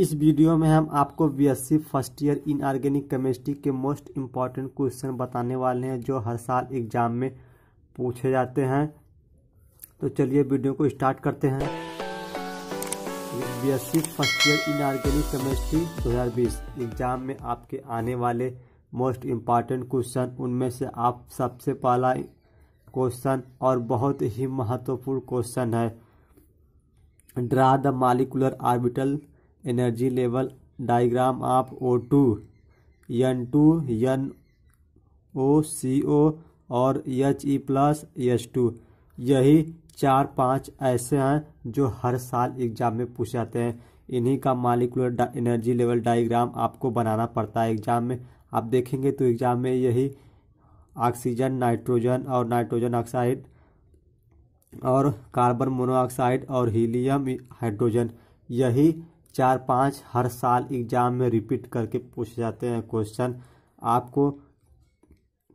इस वीडियो में हम आपको BSc first year in organic chemistry के मोस्ट इम्पॉर्टेंट क्वेश्चन बताने वाले हैं जो हर साल एग्जाम में पूछे जाते हैं तो चलिए वीडियो को स्टार्ट करते हैं BSc first year in organic chemistry 2020 exam में आपके आने वाले मोस्ट इम्पॉर्टेंट क्वेश्चन उनमें से आप सबसे पहला क्वेश्चन और बहुत ही महत्वपूर्ण क्वेश्चन है draw the molecular orbital energy level diagram of O two N two N O C O और H E plus H two यही चार पांच ऐसे हैं जो हर साल एग्जाम में पूछे जाते हैं इन्हीं का मालिकुलर एनर्जी लेवल डायग्राम आपको बनाना पड़ता है एग्जाम में आप देखेंगे तो एग्जाम में यही ऑक्सीजन नाइट्रोजन और नाइट्रोजन ऑक्साइड और कार्बन मोनोऑक्साइड और हीलियम हाइड्रोजन यही चार पाँच हर साल एग्ज़ाम में रिपीट करके पूछे जाते हैं क्वेश्चन आपको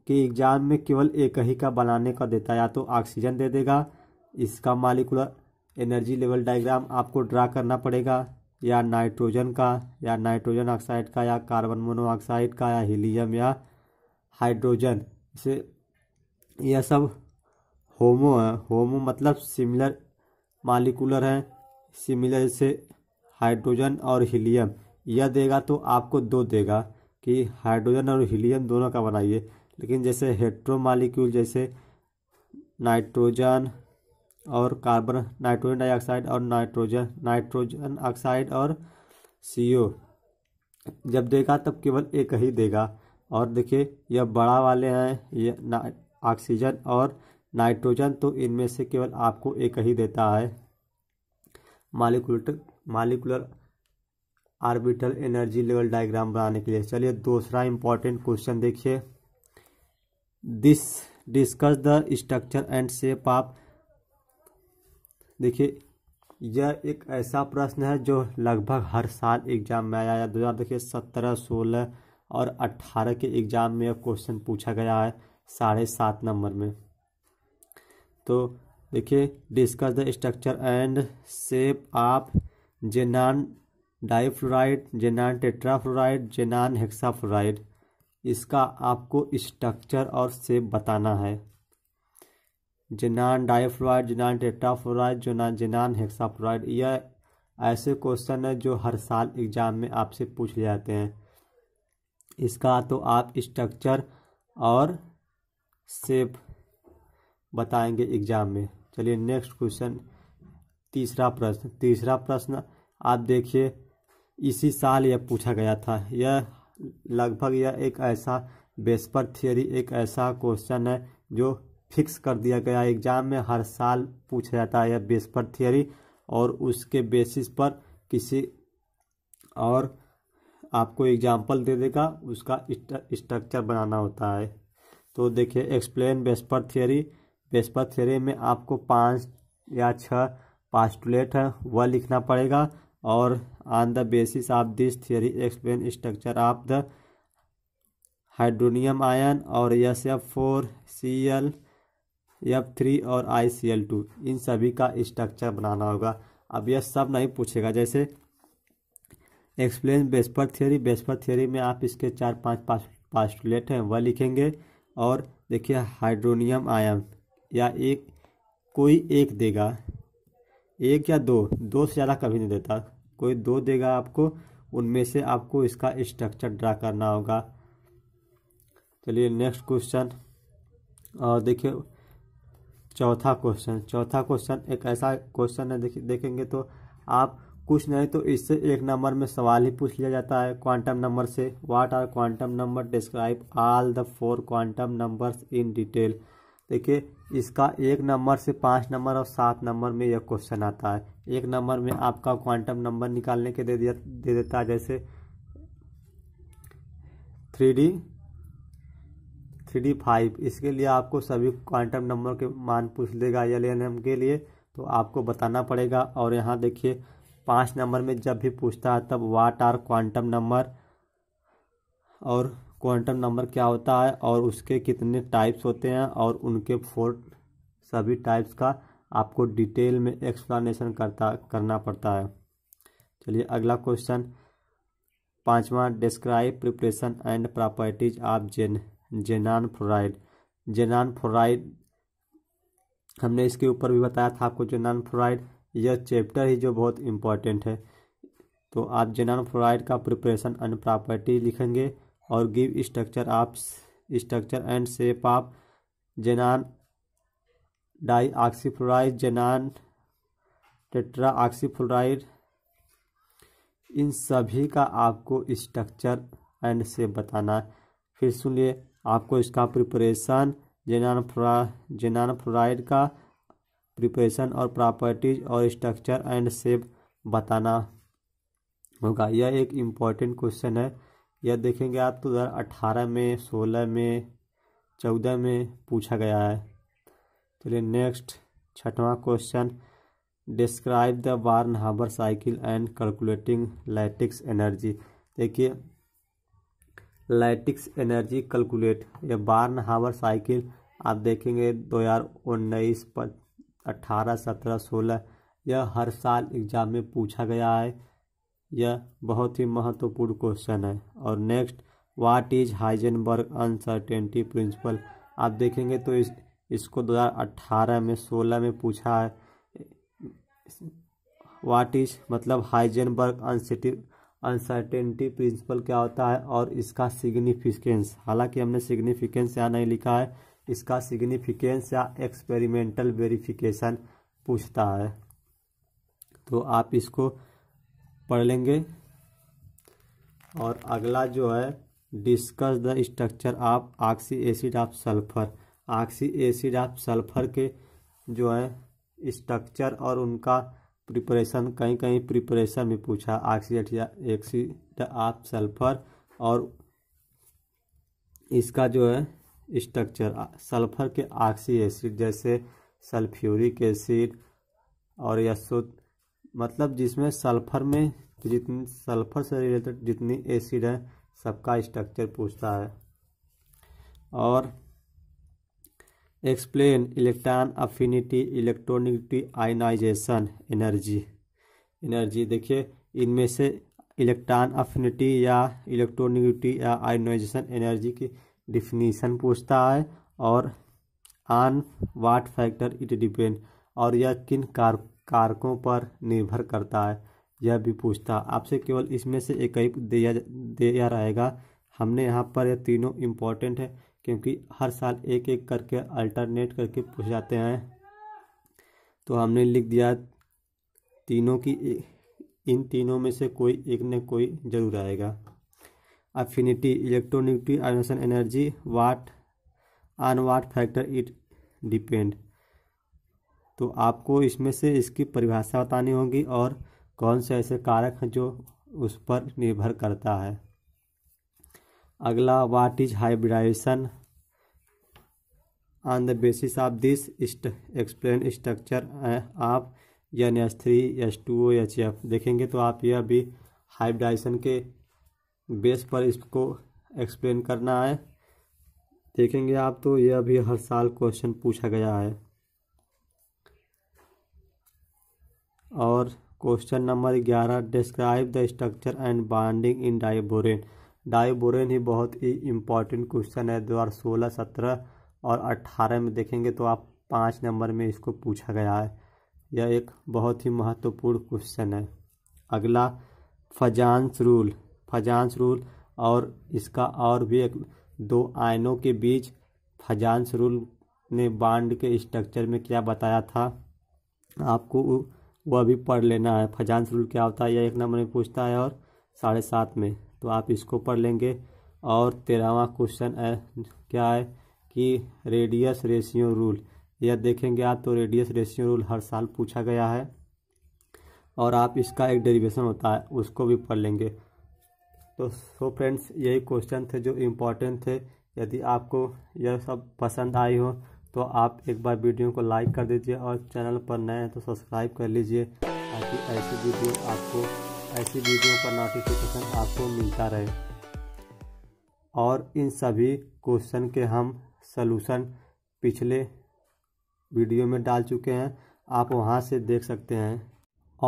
के एग्ज़ाम में केवल एक ही का बनाने का देता है या तो ऑक्सीजन दे देगा इसका मालिकुलर एनर्जी लेवल डायग्राम आपको ड्रा करना पड़ेगा या नाइट्रोजन का या नाइट्रोजन ऑक्साइड का या कार्बन मोनोऑक्साइड का या हीलियम या हाइड्रोजन इसे यह सब होमो है होमो मतलब सिमिलर मालिकुलर है सिमिलर से हाइड्रोजन और हीलियम यह देगा तो आपको दो देगा कि हाइड्रोजन और हीलियम दोनों का बनाइए लेकिन जैसे हेट्रो मालिक्यूल जैसे नाइट्रोजन और कार्बन नाइट्रोजन डाइऑक्साइड और नाइट्रोजन नाइट्रोजन ऑक्साइड और सीओ जब देगा तब केवल एक ही देगा और देखिए यह बड़ा वाले हैं ये ऑक्सीजन और नाइट्रोजन तो इनमें से केवल आपको एक ही देता है मालिकुलेटर molecular orbital energy level diagram बनाने के लिए चलिए दूसरा इंपॉर्टेंट क्वेश्चन देखिए this discuss the structure and shape of देखिए यह एक ऐसा प्रश्न है जो लगभग हर साल एग्जाम में आया दो हज़ार देखिए सत्रह सोलह और अट्ठारह के एग्जाम में यह क्वेश्चन पूछा गया है साढ़े सात नंबर में तो देखिए discuss the structure and shape of xenon difluoride xenon tetrafluoride xenon hexafluoride इसका आपको स्ट्रक्चर और सेप बताना है xenon difluoride xenon tetrafluoride xenon xenon hexafluoride यह ऐसे क्वेश्चन है जो हर साल एग्जाम में आपसे पूछ जाते हैं इसका तो आप स्ट्रक्चर और सेप बताएंगे एग्जाम में चलिए नेक्स्ट क्वेश्चन तीसरा प्रश्न तीसरा प्रश्न आप देखिए इसी साल यह पूछा गया था यह लगभग यह एक ऐसा बेस्पर थियोरी एक ऐसा क्वेश्चन है जो फिक्स कर दिया गया एग्जाम में हर साल पूछा जाता है यह बेस्पर थियोरी और उसके बेसिस पर किसी और आपको एग्जाम्पल दे देगा उसका स्ट्रक्चर बनाना होता है तो देखिए explain VSEPR theory VSEPR theory में आपको पाँच या छः पास्टुलेट है वह लिखना पड़ेगा और on the basis of this theory explain structure of the hydronium ion और S F four C L F three और आई सी एल टू इन सभी का स्ट्रक्चर बनाना होगा अब यह सब नहीं पूछेगा जैसे explain VSEPR theory VSEPR theory में आप इसके चार पांच पास्टुलेट हैं वह लिखेंगे और देखिए हाइड्रोनियम आयन या एक कोई एक देगा एक या दो दो से ज़्यादा कभी नहीं देता कोई दो देगा आपको उनमें से आपको इसका स्ट्रक्चर ड्रा करना होगा चलिए नेक्स्ट क्वेश्चन और देखिए चौथा क्वेश्चन चौथा क्वेश्चन एक ऐसा क्वेश्चन है देख, देखेंगे तो आप कुछ नहीं तो इससे एक नंबर में सवाल ही पूछ लिया जाता है क्वांटम नंबर से what are quantum number describe all the four quantum numbers in detail देखिए इसका एक नंबर से पाँच नंबर और सात नंबर में यह क्वेश्चन आता है एक नंबर में आपका क्वांटम नंबर निकालने के दे दिया दे देता है जैसे three D three D five इसके लिए आपको सभी क्वांटम नंबर के मान पूछ लेगा एल एन एम के लिए तो आपको बताना पड़ेगा और यहाँ देखिए पाँच नंबर में जब भी पूछता है तब वाट आर क्वांटम नंबर और क्वांटम नंबर क्या होता है और उसके कितने टाइप्स होते हैं और उनके फोर सभी टाइप्स का आपको डिटेल में एक्सप्लानेशन करता करना पड़ता है चलिए अगला क्वेश्चन पांचवा describe preparation and properties of जेन जेनान फ्लोराइड जेनान फ्लोराइड हमने इसके ऊपर भी बताया था आपको जेनान फ्लोराइड यह चैप्टर ही जो बहुत इम्पोर्टेंट है तो आप जेनान फ्लोराइड का प्रिपरेशन एंड प्रॉपर्टी लिखेंगे और give structure of structure and shape of xenon di oxyfluoride xenon tetra oxyfluoride इन सभी का आपको स्ट्रक्चर एंड शेप बताना है फिर सुनिए आपको इसका प्रिपरेशन जेनान फ्लोरा जेनान फ्लोराइड का प्रिपरेशन और प्रॉपर्टीज और स्ट्रक्चर एंड शेप बताना होगा यह एक इम्पॉर्टेंट क्वेश्चन है यह देखेंगे आप तो दो अठारह में सोलह में चौदह में पूछा गया है चलिए तो नेक्स्ट छठवां question describe the Born Haber cycle and calculating lattice energy देखिए लाइटिक्स एनर्जी कैलकुलेट यह बार्न हाबर साइकिल आप देखेंगे दो हज़ार उन्नीस अट्ठारह सत्रह सोलह यह हर साल एग्जाम में पूछा गया है यह बहुत ही महत्वपूर्ण क्वेश्चन है और next what is Heisenberg uncertainty principle आप देखेंगे तो इस इसको 2018 में 16 में पूछा है वाट इज मतलब हाइजनबर्ग अनसिटी अनसर्टेनिटी प्रिंसिपल क्या होता है और इसका सिग्निफिकेंस हालांकि हमने सिग्निफिकेंस यहाँ नहीं लिखा है इसका सिग्निफिकेंस या एक्सपेरिमेंटल वेरिफिकेशन पूछता है तो आप इसको पढ़ लेंगे और अगला जो है discuss the structure of oxy acid of sulphur oxy acid of sulphur के जो है स्ट्रक्चर और उनका प्रिपरेशन कहीं कहीं प्रिपरेशन में पूछा ऑक्सी एसिड ऑफ सल्फर और इसका जो है स्ट्रक्चर सल्फर के ऑक्सी एसिड जैसे सल्फ्यूरिक एसिड और यशुद्ध मतलब जिसमें सल्फर में जितनी सल्फर से रिलेटेड जितनी एसिड है सबका स्ट्रक्चर पूछता है और एक्सप्लेन इलेक्ट्रॉन अफिनिटी इलेक्ट्रॉनिटी आयनाइजेशन एनर्जी एनर्जी देखिए इनमें से इलेक्ट्रॉन अफिनिटी या इलेक्ट्रॉनिटी या आयनाइजेशन एनर्जी की डिफिनीसन पूछता है और on what factor it depend और यह किन कार कारकों पर निर्भर करता है यह भी पूछता आपसे केवल इसमें से एक ही दिया दिया रहेगा हमने यहाँ पर यह तीनों इम्पोर्टेंट है क्योंकि हर साल एक एक करके अल्टरनेट करके पूछ जाते हैं तो हमने लिख दिया तीनों की इन तीनों में से कोई एक न कोई जरूर आएगा अफिनिटी इलेक्ट्रोनिटी ionisation energy what on what factor it depend तो आपको इसमें से इसकी परिभाषा बतानी होगी और कौन से ऐसे कारक हैं जो उस पर निर्भर करता है अगला what is hybridisation on the basis of this explain structure आप N S three H two O H F देखेंगे तो आप यह भी हाइब्रिडाइजेशन के बेस पर इसको एक्सप्लेन करना है देखेंगे आप तो यह भी हर साल क्वेश्चन पूछा गया है और क्वेश्चन नंबर ग्यारह describe the structure and binding in diborane diborane ही बहुत ही इम्पॉर्टेंट क्वेश्चन है दो हज़ार सोलह सत्रह और अट्ठारह में देखेंगे तो आप पाँच नंबर में इसको पूछा गया है यह एक बहुत ही महत्वपूर्ण क्वेश्चन है अगला फजांस रूल फजांस रूल और इसका और भी एक दो आयनों के बीच फजांस रूल ने बांड के स्ट्रक्चर में क्या बताया था आपको वह भी पढ़ लेना है खजांस रूल क्या होता है यह एक नंबर में पूछता है और साढ़े सात में तो आप इसको पढ़ लेंगे और तेरहवा क्वेश्चन है क्या है कि रेडियस रेशियो रूल यह देखेंगे आप तो रेडियस रेशियो रूल हर साल पूछा गया है और आप इसका एक डेरिवेशन होता है उसको भी पढ़ लेंगे तो सो फ्रेंड्स यही क्वेश्चन थे जो इम्पोर्टेंट थे यदि आपको यह सब पसंद आई हो तो आप एक बार वीडियो को लाइक कर दीजिए और चैनल पर नए हैं तो सब्सक्राइब कर लीजिए ताकि ऐसी वीडियो आपको ऐसी वीडियो का नोटिफिकेशन आपको मिलता रहे और इन सभी क्वेश्चन के हम सलूशन पिछले वीडियो में डाल चुके हैं आप वहाँ से देख सकते हैं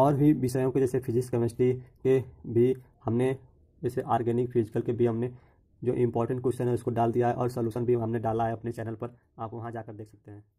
और भी विषयों के जैसे फिजिक्स केमिस्ट्री के भी हमने जैसे ऑर्गेनिक फिजिकल के भी हमने जो इंपॉर्टेंट क्वेश्चन है उसको डाल दिया है और सोल्यूशन भी हमने डाला है अपने चैनल पर आप वहाँ जाकर देख सकते हैं